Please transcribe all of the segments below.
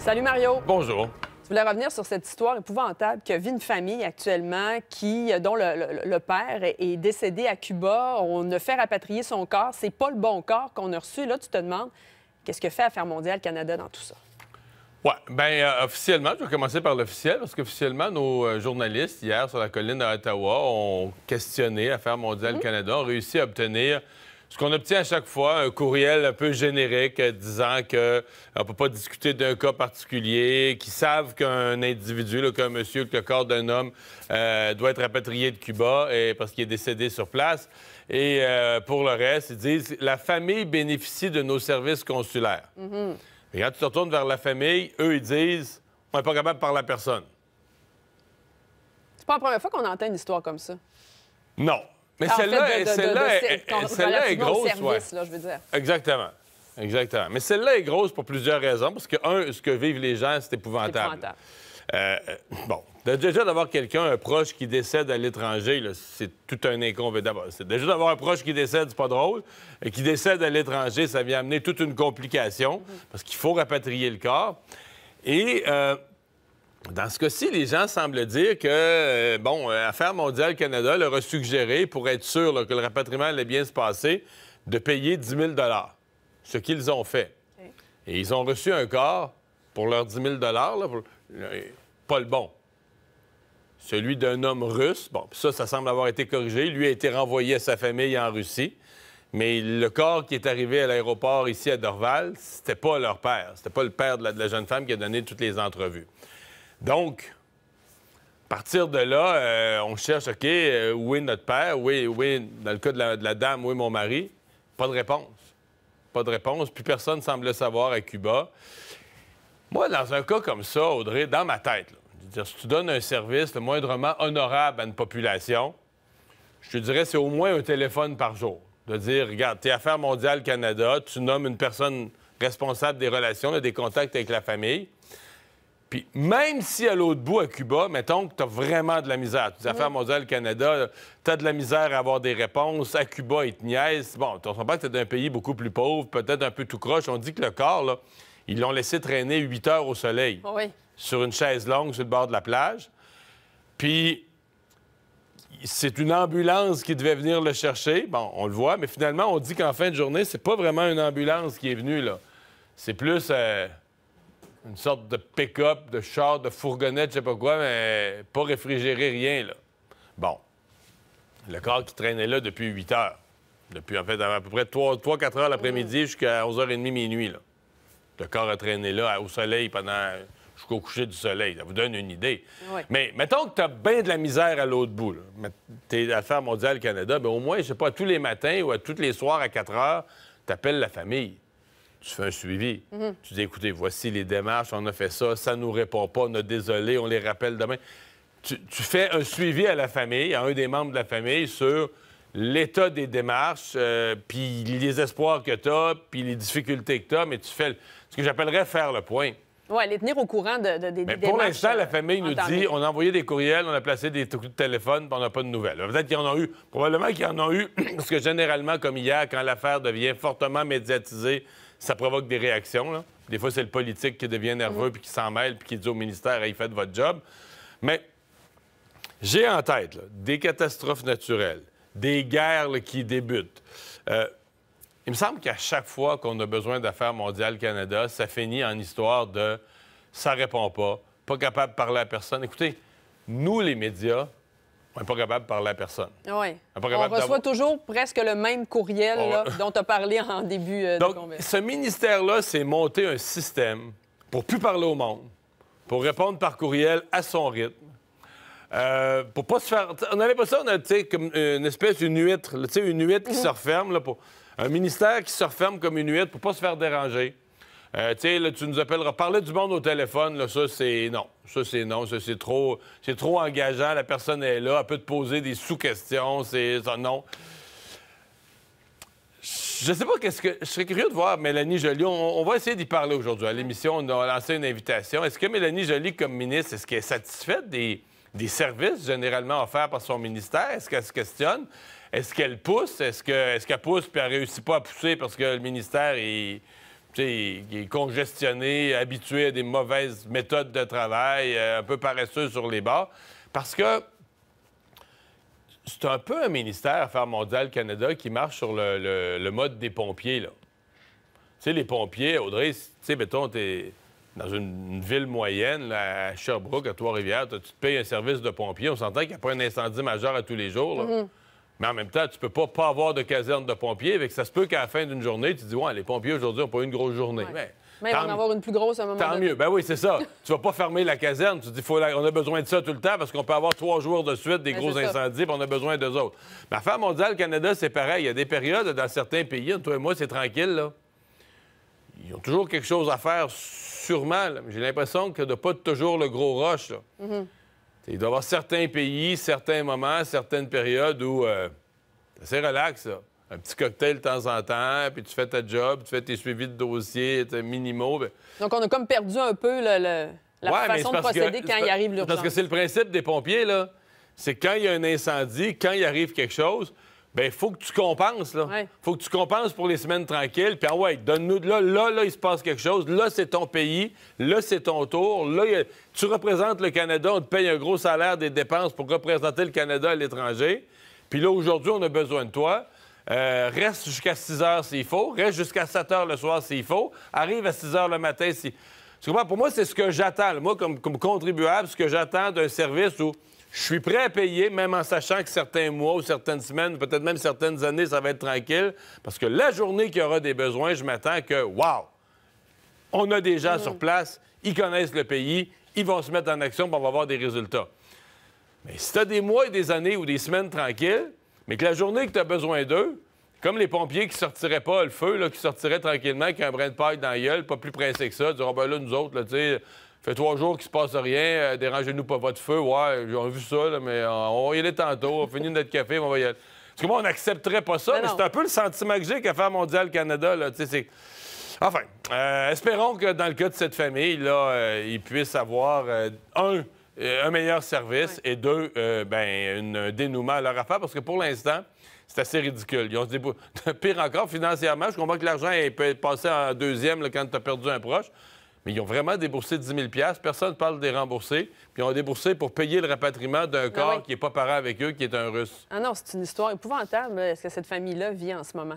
Salut Mario. Bonjour. Je voulais revenir sur cette histoire épouvantable que vit une famille actuellement qui, dont le, père est décédé à Cuba. On a fait rapatrier son corps. C'est pas le bon corps qu'on a reçu. Là, tu te demandes qu'est-ce que fait Affaire Mondiale Canada dans tout ça? Oui, bien, euh, officiellement, je vais commencer par l'officiel, parce qu'officiellement, nos euh, journalistes, hier, sur la colline à Ottawa, ont questionné Affaires Mondiale mmh. Canada, ont réussi à obtenir ce qu'on obtient à chaque fois, un courriel un peu générique euh, disant qu'on euh, ne peut pas discuter d'un cas particulier, qu'ils savent qu'un individu, qu'un monsieur, que le corps d'un homme euh, doit être rapatrié de Cuba et, parce qu'il est décédé sur place. Et pour le reste, ils disent la famille bénéficie de nos services consulaires. Et mm-hmm. quand tu te retournes vers la famille, eux, ils disent on n'est pas capable de parler à personne. C'est pas la première fois qu'on entend une histoire comme ça. Non. Mais celle-là est, celle est grosse. Exactement. Exactement. Mais celle-là est grosse pour plusieurs raisons. Parce que, un, ce que vivent les gens, c'est épouvantable. Euh, bon, déjà d'avoir quelqu'un, un proche qui décède à l'étranger, c'est tout un inconvénient. Déjà d'avoir un proche qui décède, c'est pas drôle. Et euh, qui décède à l'étranger, ça vient amener toute une complication parce qu'il faut rapatrier le corps. Et euh, dans ce cas-ci, les gens semblent dire que, euh, bon, euh, Affaires mondiales Canada leur a suggéré, pour être sûr que le rapatriement allait bien se passer, de payer 10 000 ce qu'ils ont fait. Et ils ont reçu un corps pour leurs 10 000 pas le bon. Celui d'un homme russe, bon, ça, ça semble avoir été corrigé. Lui a été renvoyé à sa famille en Russie. Mais le corps qui est arrivé à l'aéroport ici à Dorval, c'était pas leur père. C'était pas le père de la jeune femme qui a donné toutes les entrevues. Donc, à partir de là, euh, on cherche, OK, euh, où est notre père? Oui, oui, dans le cas de la, dame, où est mon mari? Pas de réponse. Pas de réponse. Puis personne ne semble le savoir à Cuba. Moi, dans un cas comme ça, Audrey, dans ma tête, si tu donnes un service le moindrement honorable à une population, je te dirais c'est au moins un téléphone par jour. De dire, regarde, t'es Affaires mondiales Canada, tu nommes une personne responsable des relations, des contacts avec la famille. Puis même si à l'autre bout, à Cuba, mettons que tu as vraiment de la misère, tu as affaires moselle Canada, tu as de la misère à avoir des réponses, à Cuba, ils te niaisent. Bon, tu pas que tu d'un pays beaucoup plus pauvre, peut-être un peu tout croche. On dit que le corps, là, ils l'ont laissé traîner 8 heures au soleil oui. sur une chaise longue sur le bord de la plage. Puis c'est une ambulance qui devait venir le chercher. Bon, on le voit, mais finalement, on dit qu'en fin de journée, c'est pas vraiment une ambulance qui est venue, là. C'est plus... Euh, une sorte de pick-up, de char, de fourgonnette, je sais pas quoi, mais pas réfrigéré, rien, là. Bon. Le corps qui traînait là depuis 8 heures. Depuis, en fait, à peu près 3-4 heures l'après-midi mm. jusqu'à 11h30, minuit, là. Le corps a traîné là, au soleil, pendant jusqu'au coucher du soleil. Ça vous donne une idée. Mais mettons que tu as bien de la misère à l'autre bout. Tu es à Affaires mondiales Canada, mais ben, au moins, je sais pas, tous les matins ou à tous les soirs à 4 heures, tu appelles la famille tu fais un suivi. Tu dis, écoutez, voici les démarches, on a fait ça, ça nous répond pas, on a désolé, on les rappelle demain. Tu, fais un suivi à la famille, à un des membres de la famille, sur l'état des démarches, euh, puis les espoirs que tu as, puis les difficultés que tu as, mais tu fais ce que j'appellerais faire le point. Oui, les tenir au courant de, de, mais Pour l'instant, la euh, famille nous dit on a envoyé des courriels, on a placé des coups de téléphone, puis on n'a pas de nouvelles. Peut-être qu'ils en ont eu. Probablement qu'ils en ont eu, parce que généralement, comme hier, quand l'affaire devient fortement médiatisée, ça provoque des réactions. Là. Des fois, c'est le politique qui devient nerveux, puis qui s'en mêle, puis qui dit au ministère, hey, faites votre job. Mais j'ai en tête des catastrophes naturelles, des guerres qui débutent. Euh, il me semble qu'à chaque fois qu'on a besoin d'affaires mondiales Canada, ça finit en histoire de ça répond pas, pas capable de parler à personne. Écoutez, nous, les médias, on n'est pas capable de parler à personne. On, reçoit toujours presque le même courriel dont tu as parlé en début euh, de conversation. Ce ministère-là c'est monté un système pour plus parler au monde, pour répondre par courriel à son rythme. Euh, pour pas se faire. On n'avait pas ça, on a comme une espèce, d'une huître, une huître qui mhm. se referme. Là, pour... Un ministère qui se referme comme une huître pour pas se faire déranger. Euh, tu sais, là, tu nous appelleras. Parler du monde au téléphone, là, ça, c'est non. Ça, c'est non. Ça, c'est trop, c'est trop engageant. La personne est là. Elle peut te poser des sous-questions. C'est ça, non. Je ne sais pas qu'est-ce que. Je serais curieux de voir Mélanie Joly. On, va essayer d'y parler aujourd'hui. À l'émission, on a lancé une invitation. Est-ce que Mélanie Joly, comme ministre, est-ce qu'elle est satisfaite des, services généralement offerts par son ministère? Est-ce qu'elle se questionne? Est-ce qu'elle pousse? Est-ce qu'elle pousse puis elle réussit pas à pousser parce que le ministère est. Qui est congestionné, habitué à des mauvaises méthodes de travail, euh, un peu paresseux sur les bords. Parce que c'est un peu un ministère Affaires mondiales Canada qui marche sur le, mode des pompiers. Tu sais, les pompiers, Audrey, tu sais, mettons, t'es dans une, ville moyenne, là, à Sherbrooke, à Trois-Rivières, tu te payes un service de pompiers, On s'entend qu'il n'y a pas un incendie majeur à tous les jours. Là. Mm-hmm. Mais en même temps, tu ne peux pas pas avoir de caserne de pompiers. que ça se peut qu'à la fin d'une journée, tu dis ouais, les pompiers aujourd'hui n'ont pas eu une grosse journée. Mais... on en avoir une plus grosse à un moment Tant mieux. Ben oui, c'est ça. tu vas pas fermer la caserne. Tu dis, faut on a besoin de ça tout le temps parce qu'on peut avoir trois jours de suite des ben, gros incendies, puis on a besoin d'eux autres. Mais à faire mondiale, Canada, c'est pareil. Il y a des périodes dans certains pays, toi et moi, c'est tranquille, là. Ils ont toujours quelque chose à faire, sûrement. J'ai l'impression que de pas toujours le gros rush, mm-hmm. Il doit y avoir certains pays, certains moments, certaines périodes où euh, c'est relax, Un petit cocktail de temps en temps, puis tu fais ta job, tu fais tes suivis de dossiers minimaux. Ben Donc, on a comme perdu un peu la façon de procéder quand il arrive l'urgence. Parce que c'est le principe des pompiers, là. C'est quand il y a un incendie, quand il arrive quelque chose, Bien, il faut que tu compenses, là. faut que tu compenses pour les semaines tranquilles. Puis, ah ouais, donne-nous. Là, là, là, il se passe quelque chose. Là, c'est ton pays. Là, c'est ton tour. Là, tu représentes le Canada. On te paye un gros salaire des dépenses pour représenter le Canada à l'étranger. Puis là, aujourd'hui, on a besoin de toi. Euh, reste jusqu'à 6 heures s'il faut. Reste jusqu'à 7 heures le soir s'il faut. Arrive à 6 heures le matin si. Tu Pour moi, c'est ce que j'attends. Moi, comme, comme contribuable, ce que j'attends d'un service où je suis prêt à payer, même en sachant que certains mois ou certaines semaines, peut-être même certaines années, ça va être tranquille, parce que la journée qu'il y aura des besoins, je m'attends que, wow, on a des gens mm. sur place, ils connaissent le pays, ils vont se mettre en action, pour on va avoir des résultats. Mais si tu as des mois et des années ou des semaines tranquilles, mais que la journée que tu as besoin d'eux, comme les pompiers qui sortiraient pas le feu, qui sortiraient tranquillement, qui ont un brin de paille dans la gueule, pas plus pressé que ça, diront, ben là, nous autres, là, tu sais, fait trois jours qu'il se passe rien, euh, dérangez-nous pas votre feu. Ouais, on a vu ça, mais euh, on, va y aller tantôt, on finit notre café, on va y aller. Parce que moi, on n'accepterait pas ça, mais, c'est un peu le sentiment que j'ai qu'à faire Mondial Canada, là, Enfin, euh, espérons que dans le cas de cette famille, là, ils puissent avoir, un, un meilleur service et deux, ben, un dénouement à leur affaire, parce que pour l'instant, c'est assez ridicule. Ils ont se Pire encore, financièrement, je comprends que l'argent peut être passé en deuxième quand tu as perdu un proche. Mais ils ont vraiment déboursé 10 000 Personne ne parle des remboursés. Puis ils ont déboursé pour payer le rapatriement d'un ben corps qui n'est pas parent avec eux, qui est un Russe. Ah non, c'est une histoire épouvantable, ce que cette famille-là vit en ce moment.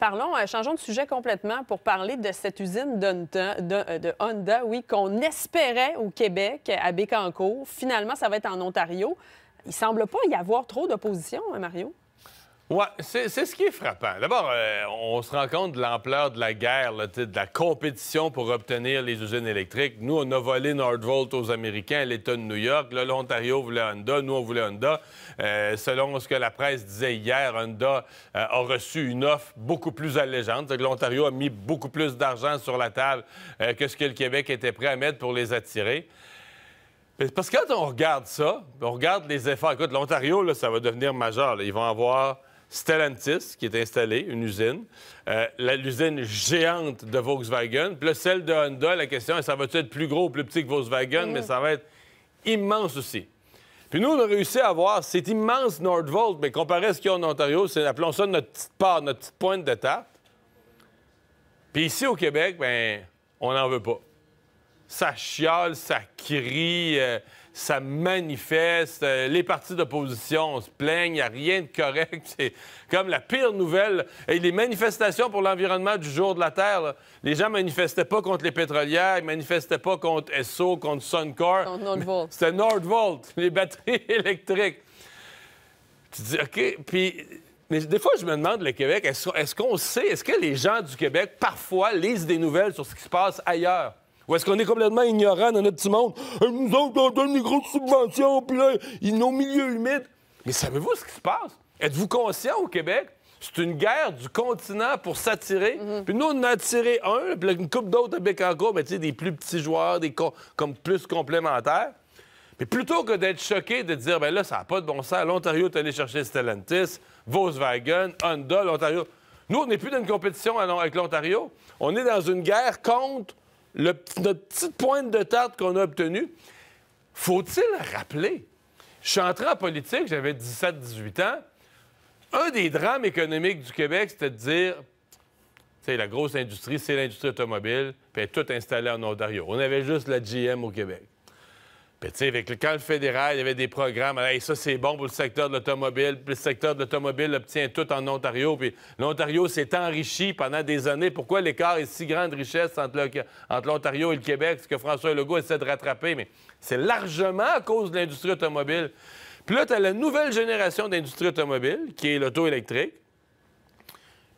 Parlons, euh, changeons de sujet complètement pour parler de cette usine euh, de, Honda, oui, qu'on espérait au Québec, à Bécancour. Finalement, ça va être en Ontario. Il semble pas y avoir trop d'opposition, hein, Mario? Oui, c'est ce qui est frappant. D'abord, euh, on se rend compte de l'ampleur de la guerre, de la compétition pour obtenir les usines électriques. Nous, on a volé Nordvolt aux Américains, l'État de New York. Là, l'Ontario voulait Honda, nous, on voulait Honda. Euh, selon ce que la presse disait hier, Honda euh, a reçu une offre beaucoup plus allégeante. que l'Ontario a mis beaucoup plus d'argent sur la table que ce que le Québec était prêt à mettre pour les attirer. Parce que quand on regarde ça, on regarde les efforts. Écoute, l'Ontario, ça va devenir majeur. Ils vont avoir Stellantis, qui est installée, une usine, euh, l'usine géante de Volkswagen. Puis là, celle de Honda, la question est ça va-tu être plus gros ou plus petit que Volkswagen, mm. mais ça va être immense aussi. Puis nous, on a réussi à avoir cet immense Nordvolt, mais comparé à ce qu'il y a en Ontario, c'est, appelons ça notre petite part, notre petite pointe de tape. Puis ici, au Québec, ben on n'en veut pas. Ça chiale, ça crie. Euh, ça manifeste, euh, les partis d'opposition se plaignent, il n'y a rien de correct. C'est comme la pire nouvelle. Et les manifestations pour l'environnement du jour de la Terre, les gens manifestaient pas contre les pétrolières, ils manifestaient pas contre SO, contre Suncor. C'était Nordvolt, les batteries électriques. Tu dis, OK, puis... Mais des fois, je me demande, le Québec, est-ce qu'on sait, est-ce que les gens du Québec, parfois, lisent des nouvelles sur ce qui se passe ailleurs? Ou est-ce qu'on est complètement ignorant dans notre petit monde? Euh, nous autres, on donne des grosses subventions, puis là, ils au milieu humide. » Mais savez-vous ce qui se passe? Êtes-vous conscient au Québec? C'est une guerre du continent pour s'attirer. Mhm. Puis nous, on a attiré un, puis une coupe d'autres avec encore, mais tu sais, des plus petits joueurs, des comme plus complémentaires. Mais plutôt que d'être choqué de dire, ben là, ça n'a pas de bon sens, l'Ontario est allé chercher Stellantis, Volkswagen, Honda, l'Ontario. Nous, on n'est plus dans une compétition avec l'Ontario. On est dans une guerre contre le, notre petite pointe de tarte qu'on a obtenue. Faut-il rappeler? Je suis entré en politique, j'avais 17-18 ans. Un des drames économiques du Québec, c'était de dire, la grosse industrie, c'est l'industrie automobile, puis elle est toute en Ontario. On avait juste la GM au Québec. Avec le sais, quand fédéral, il y avait des programmes, ça, c'est bon pour le secteur de l'automobile, puis le secteur de l'automobile obtient tout en Ontario, puis l'Ontario s'est enrichi pendant des années. Pourquoi l'écart est si grande richesse entre l'Ontario et le Québec? Ce que François Legault essaie de rattraper, mais c'est largement à cause de l'industrie automobile. Puis là, tu as la nouvelle génération d'industrie automobile, qui est l'auto électrique.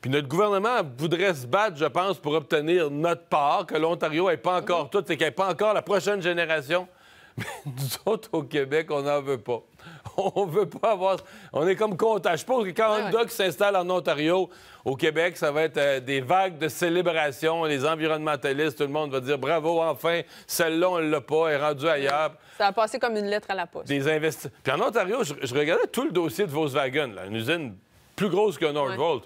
Puis notre gouvernement voudrait se battre, je pense, pour obtenir notre part, que l'Ontario n'ait pas encore tout, c'est qu'il n'y pas encore la prochaine génération mais nous autres, au Québec, on n'en veut pas. On veut pas avoir. On est comme content. Je pense que quand un doc s'installe en Ontario, au Québec, ça va être euh, des vagues de célébration. Les environnementalistes, tout le monde va dire bravo, enfin, celle-là, on l'a pas, elle est rendue ailleurs. Ça a passé comme une lettre à la poste. Des investi... Puis en Ontario, je, regardais tout le dossier de Volkswagen, une usine plus grosse que Northvolt.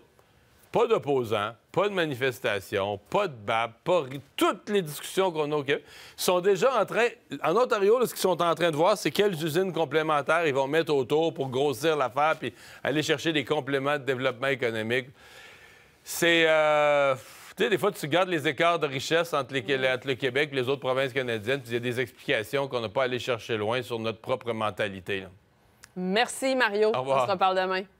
Pas d'opposants, pas de manifestations, pas de BAP, pas toutes les discussions qu'on a au Québec sont déjà en train. En Ontario, ce qu'ils sont en train de voir, c'est quelles usines complémentaires ils vont mettre autour pour grossir l'affaire puis aller chercher des compléments de développement économique. C'est. Euh, tu sais, des fois, tu gardes les écarts de richesse entre, le Québec et les autres provinces canadiennes, puis il y a des explications qu'on n'a pas allé chercher loin sur notre propre mentalité. Merci, Mario. On se reparle demain.